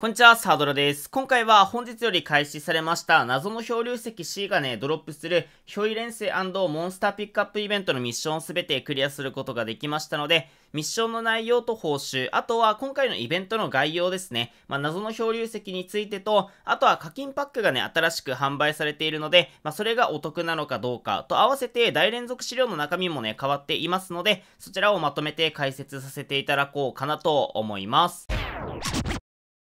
こんにちは、サードラです。今回は本日より開始されました謎の漂流石 C がね、ドロップする漂移連成モンスターピックアップイベントのミッションをすべてクリアすることができましたので、ミッションの内容と報酬、あとは今回のイベントの概要ですね。まあ、謎の漂流石についてと、あとは課金パックがね、新しく販売されているので、まあ、それがお得なのかどうかと合わせて大連続資料の中身もね、変わっていますので、そちらをまとめて解説させていただこうかなと思います。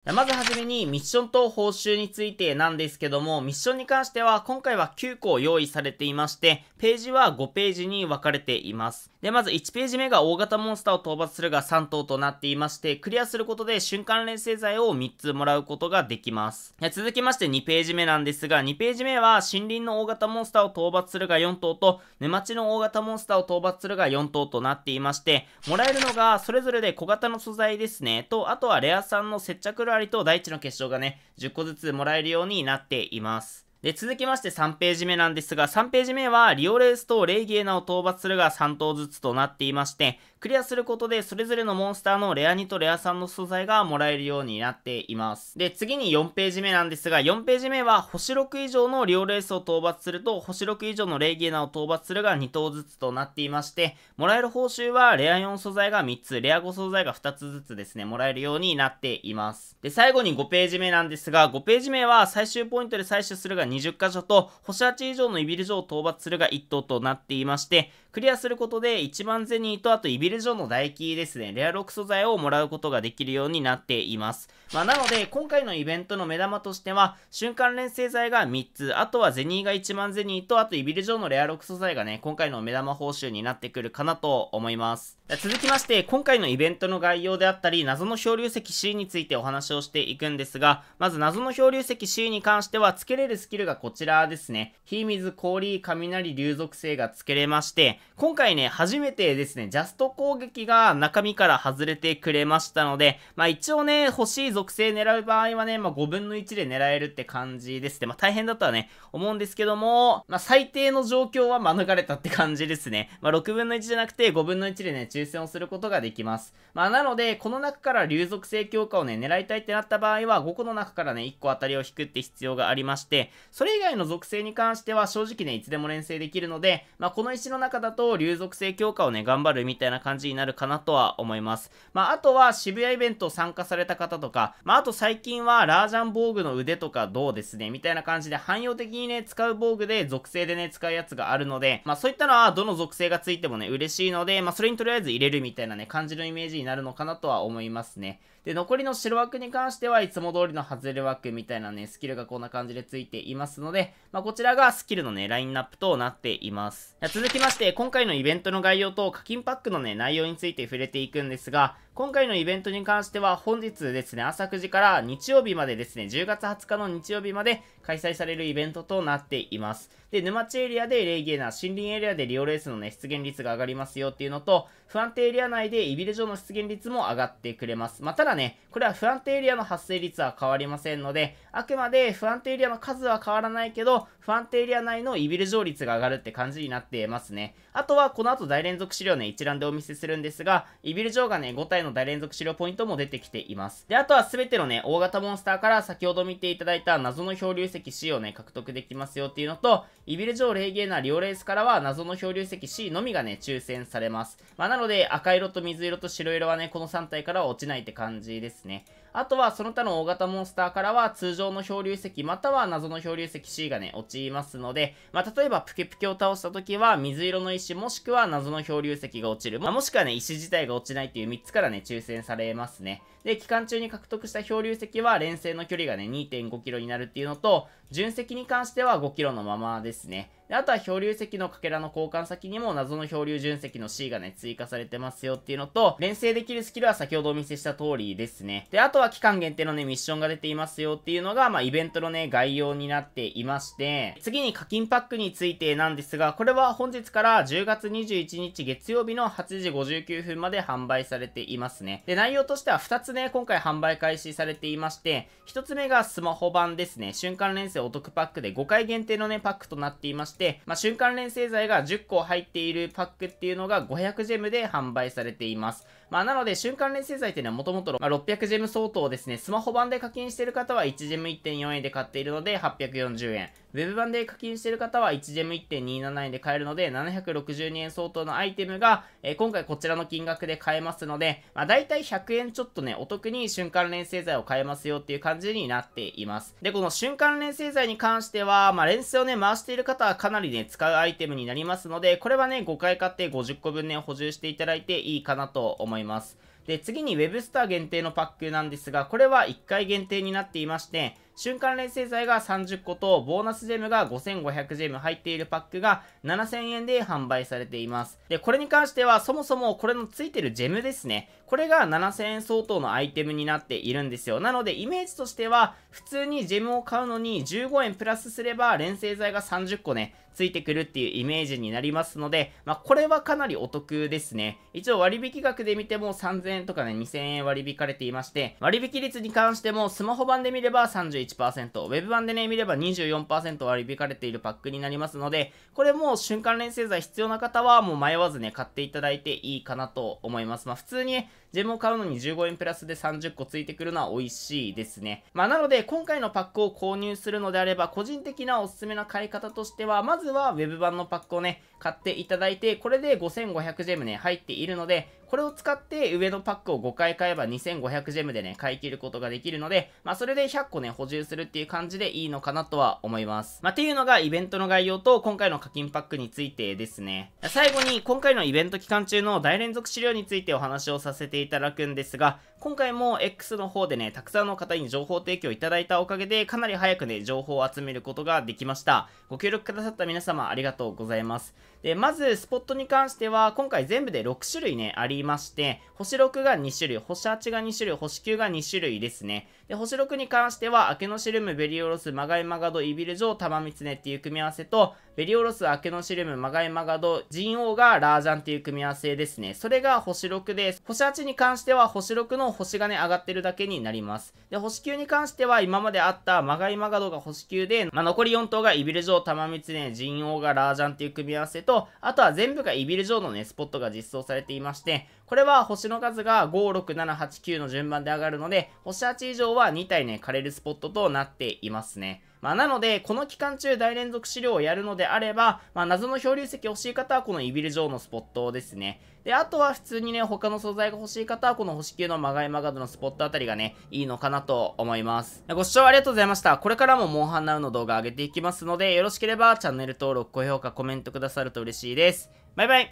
まずはじめにミッションと報酬についてなんですけども、ミッションに関しては今回は9個用意されていまして、ページは5ページに分かれています。で、まず1ページ目が大型モンスターを討伐するが3頭となっていまして、クリアすることで瞬間連成剤を3つもらうことができます。続きまして2ページ目なんですが、2ページ目は森林の大型モンスターを討伐するが4頭と、沼地の大型モンスターを討伐するが4頭となっていまして、もらえるのがそれぞれで小型の素材ですね、と、あとはレアさんの接着ルアリと大地の結晶がね、10個ずつもらえるようになっています。で、続きまして3ページ目なんですが、3ページ目は、リオレースとレイゲーナを討伐するが3頭ずつとなっていまして、クリアすることで、それぞれのモンスターのレア2とレア3の素材がもらえるようになっています。で、次に4ページ目なんですが、4ページ目は、星6以上のリオレースを討伐すると、星6以上のレイゲーナを討伐するが2頭ずつとなっていまして、もらえる報酬は、レア4素材が3つ、レア5素材が2つずつですね、もらえるようになっています。で、最後に5ページ目なんですが、5ページ目は、最終ポイントで採取するが20箇所と、星8以上のイビル城を討伐するが1等となっていまして、クリアすることで1万ゼニーとあとイビル城の唾液ですね、レアロック素材をもらうことができるようになっています。まあ、なので、今回のイベントの目玉としては、瞬間錬成剤が3つ、あとはゼニーが1万ゼニーと、あとイビル城のレアロック素材がね、今回の目玉報酬になってくるかなと思います。続きまして、今回のイベントの概要であったり、謎の漂流石 C についてお話をしていくんですが、まず謎の漂流石 C に関しては、つけれるスキルルがこちらですね。火、水、氷、雷、流属性が付けれまして、今回ね、初めてですね、ジャスト攻撃が中身から外れてくれましたので、まあ一応ね、欲しい属性狙う場合はね、まあ5分の1で狙えるって感じですね。まあ大変だとはね、思うんですけども、まあ最低の状況は免れたって感じですね。まあ6分の1じゃなくて5分の1でね、抽選をすることができます。まあなので、この中から流属性強化をね、狙いたいってなった場合は、5個の中からね、1個当たりを引くって必要がありまして、それ以外の属性に関しては正直ね、いつでも連成できるので、まあ、この石の中だと、竜属性強化をね、頑張るみたいな感じになるかなとは思います。まあ、あとは渋谷イベント参加された方とか、まあ、あと最近はラージャン防具の腕とかどうですね、みたいな感じで汎用的にね、使う防具で属性でね、使うやつがあるので、まあ、そういったのはどの属性がついてもね、嬉しいので、まあ、それにとりあえず入れるみたいなね、感じのイメージになるのかなとは思いますね。で、残りの白枠に関してはいつも通りの外れ枠みたいなね、スキルがこんな感じでついていますので、まあ、こちらがスキルのね、ラインナップとなっています。続きまして、今回のイベントの概要と課金パックのね、内容について触れていくんですが、今回のイベントに関しては本日ですね、朝9時から日曜日までですね、10月20日の日曜日まで開催されるイベントとなっています。で、沼地エリアでレイゲーナ、森林エリアでリオレースのね、出現率が上がりますよっていうのと、不安定エリア内でイビル城の出現率も上がってくれます。まあ、ただね、これは不安定エリアの発生率は変わりませんので、あくまで不安定エリアの数は変わらないけど、不安定エリア内のイビル城率が上がるって感じになっていますね。あとはこの後大連続資料ね、一覧でお見せするんですが、イビル城がね、5体体の大連続資料ポイントも出てきています。で、あとは全てのね、大型モンスターから先ほど見ていただいた謎の漂流石 C をね、獲得できますよっていうのと、イビル城霊芸な両レースからは謎の漂流石 C のみがね、抽選されます。まあ、なので、赤色と水色と白色はね、この3体からは落ちないって感じですね。あとはその他の大型モンスターからは通常の漂流石または謎の漂流石 C がね、落ちますので、まあ、例えばプケプケを倒した時は水色の石もしくは謎の漂流石が落ちる、まあ、もしくはね、石自体が落ちないっていう3つからね、抽選されますね。で、期間中に獲得した漂流石は連星の距離がね、2.5 k m になるっていうのと、純石に関しては5 k m のままですね。で、あとは漂流石のかけらの交換先にも謎の漂流純石の C がね、追加されてますよっていうのと、連成できるスキルは先ほどお見せした通りですね。で、あとは期間限定のね、ミッションが出ていますよっていうのが、まあ、イベントのね、概要になっていまして、次に課金パックについてなんですが、これは本日から10月21日月曜日の8時59分まで販売されていますね。で、内容としては2つね、今回販売開始されていまして、1つ目がスマホ版ですね、瞬間連成お得パックで5回限定のね、パックとなっていまして、、まあ、瞬間錬成剤が10個入っているパックっていうのが500ジェムで販売されています。まあ、なので、瞬間錬成剤っていうのはもともと600ジェム相当ですね、スマホ版で課金してる方は1ジェム1.4円で買っているので840円。ウェブ版で課金してる方は1ジェム1.27円で買えるので、762円相当のアイテムが、えー、今回こちらの金額で買えますので、まあ、大体100円ちょっとね、お得に瞬間錬成剤を買えますよっていう感じになっています。で、この瞬間錬成剤に関しては、まあ、連成をね、回している方はかなりね、使うアイテムになりますので、これはね、5回買って50個分ね、補充していただいていいかなと思います。います。で、次に w e b スター限定のパックなんですが、これは1回限定になっていまして、瞬間錬成剤が30個と、ボーナスジェムが5500ジェム入っているパックが7000円で販売されています。で、これに関しては、そもそもこれの付いてるジェムですね。これが7000円相当のアイテムになっているんですよ。なので、イメージとしては、普通にジェムを買うのに15円プラスすれば、錬成剤が30個ね、ついてくるっていうイメージになりますので、まあ、これはかなりお得ですね。一応割引額で見ても3000円とかね、2000円割引かれていまして、割引率に関してもスマホ版で見れば31%、ウェブ版でね、見れば24%割引かれているパックになりますので、これもう瞬間連成剤必要な方はもう迷わずね、買っていただいていいかなと思います。まあ、普通に、ね、ジェムを買うのに15円プラスで30個ついてくるのは美味しいですね。まあ、なので、今回のパックを購入するのであれば、個人的なおすすめな買い方としては、ままずは Web 版のパックをね、買っていただいて、これで5 5 0 0ジェムね、入っているので、これを使って上のパックを5回買えば2 5 0 0ジェムでね、買い切ることができるので、まあそれで100個ね、補充するっていう感じでいいのかなとは思います。まあっていうのがイベントの概要と今回の課金パックについてですね。最後に今回のイベント期間中の大連続資料についてお話をさせていただくんですが、今回も X の方でね、たくさんの方に情報提供いただいたおかげで、かなり早くね、情報を集めることができました。ご協力くださった皆様ありがとうございます。で、まず、スポットに関しては、今回全部で6種類ね、ありまして、星6が2種類、星8が2種類、星9が2種類ですね。で、星6に関しては、明けのシルム、ベリオロス、マガイマガド、イビルジョー、タマミツネっていう組み合わせと、ベリオロス、明けのシルム、マガイマガド、ジンオウがラージャンっていう組み合わせですね。それが星6です。星8に関しては、星6の星がね、上がってるだけになります。で、星9に関しては、今まであったマガイマガドが星9で、まあ、残り4頭がイビルジョー、タマミツネ、ジンオウがラージャンっていう組み合わせと、あとは全部がイビルジョーのね、スポットが実装されていまして、これは星の数が5、6、7、8、9の順番で上がるので、星8以上はは2体ね、枯れるスポットとなっていますね。まあ、なので、この期間中大連続資料をやるのであれば、まあ、謎の漂流石欲しい方はこのイビル城のスポットですね。で、あとは普通にね、他の素材が欲しい方はこの星球のマガイマガドのスポットあたりがね、いいのかなと思います。ご視聴ありがとうございました。これからもモンハンナウの動画上げていきますので、よろしければチャンネル登録、高評価、コメントくださると嬉しいです。バイバイ